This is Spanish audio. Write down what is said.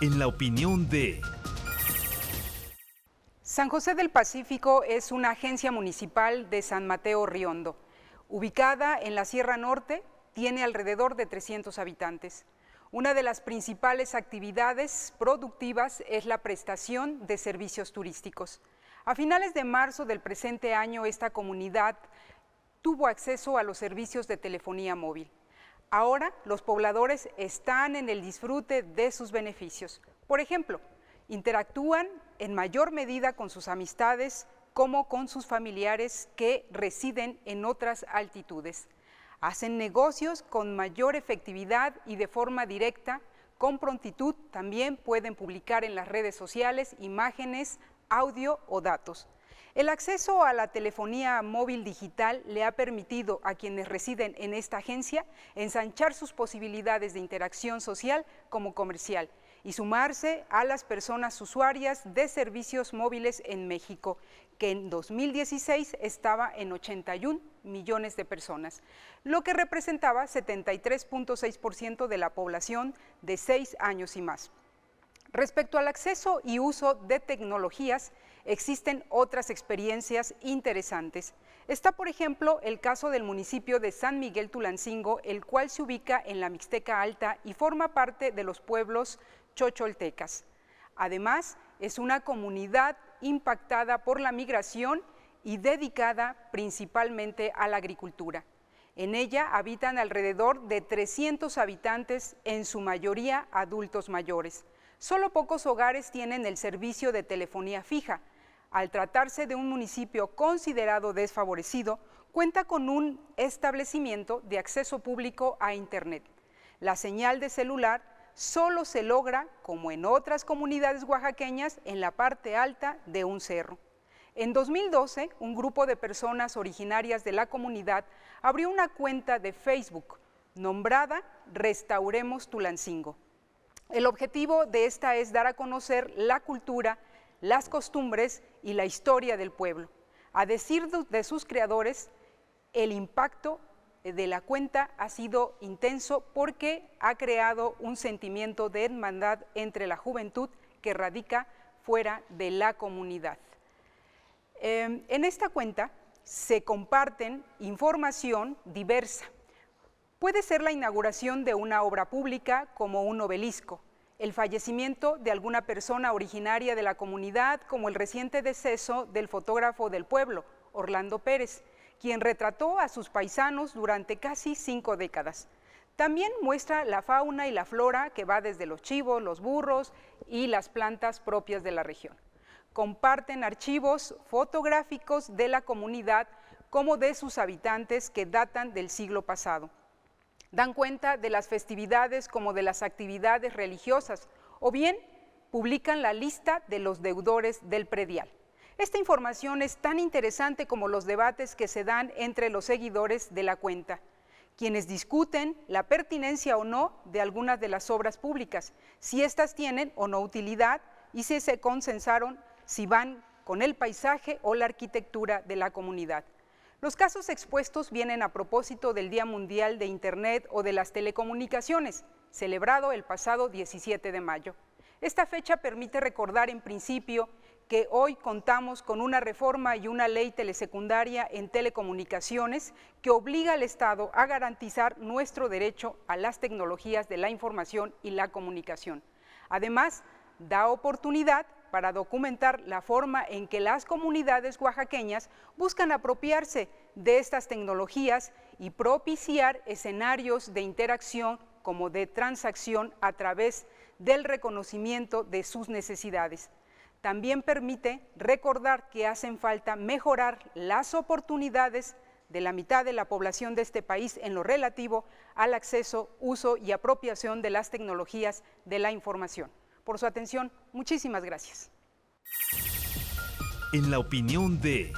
en la opinión de... San José del Pacífico es una agencia municipal de San Mateo Riondo. Ubicada en la Sierra Norte, tiene alrededor de 300 habitantes. Una de las principales actividades productivas es la prestación de servicios turísticos. A finales de marzo del presente año, esta comunidad tuvo acceso a los servicios de telefonía móvil. Ahora los pobladores están en el disfrute de sus beneficios. Por ejemplo, interactúan en mayor medida con sus amistades como con sus familiares que residen en otras altitudes. Hacen negocios con mayor efectividad y de forma directa. Con prontitud también pueden publicar en las redes sociales imágenes, audio o datos. El acceso a la telefonía móvil digital le ha permitido a quienes residen en esta agencia ensanchar sus posibilidades de interacción social como comercial y sumarse a las personas usuarias de servicios móviles en México, que en 2016 estaba en 81 millones de personas, lo que representaba 73.6% de la población de 6 años y más. Respecto al acceso y uso de tecnologías, existen otras experiencias interesantes. Está, por ejemplo, el caso del municipio de San Miguel Tulancingo, el cual se ubica en la Mixteca Alta y forma parte de los pueblos chocholtecas. Además, es una comunidad impactada por la migración y dedicada principalmente a la agricultura. En ella habitan alrededor de 300 habitantes, en su mayoría adultos mayores solo pocos hogares tienen el servicio de telefonía fija. Al tratarse de un municipio considerado desfavorecido, cuenta con un establecimiento de acceso público a Internet. La señal de celular solo se logra, como en otras comunidades oaxaqueñas, en la parte alta de un cerro. En 2012, un grupo de personas originarias de la comunidad abrió una cuenta de Facebook nombrada Restauremos Tulancingo el objetivo de esta es dar a conocer la cultura, las costumbres y la historia del pueblo. A decir de sus creadores, el impacto de la cuenta ha sido intenso porque ha creado un sentimiento de hermandad entre la juventud que radica fuera de la comunidad. Eh, en esta cuenta se comparten información diversa Puede ser la inauguración de una obra pública como un obelisco, el fallecimiento de alguna persona originaria de la comunidad como el reciente deceso del fotógrafo del pueblo, Orlando Pérez, quien retrató a sus paisanos durante casi cinco décadas. También muestra la fauna y la flora que va desde los chivos, los burros y las plantas propias de la región. Comparten archivos fotográficos de la comunidad como de sus habitantes que datan del siglo pasado dan cuenta de las festividades como de las actividades religiosas o bien publican la lista de los deudores del predial. Esta información es tan interesante como los debates que se dan entre los seguidores de la cuenta, quienes discuten la pertinencia o no de algunas de las obras públicas, si éstas tienen o no utilidad y si se consensaron, si van con el paisaje o la arquitectura de la comunidad. Los casos expuestos vienen a propósito del Día Mundial de Internet o de las Telecomunicaciones, celebrado el pasado 17 de mayo. Esta fecha permite recordar en principio que hoy contamos con una reforma y una ley telesecundaria en telecomunicaciones que obliga al Estado a garantizar nuestro derecho a las tecnologías de la información y la comunicación. Además, da oportunidad para documentar la forma en que las comunidades oaxaqueñas buscan apropiarse de estas tecnologías y propiciar escenarios de interacción como de transacción a través del reconocimiento de sus necesidades. También permite recordar que hacen falta mejorar las oportunidades de la mitad de la población de este país en lo relativo al acceso, uso y apropiación de las tecnologías de la información por su atención. Muchísimas gracias. En la opinión de...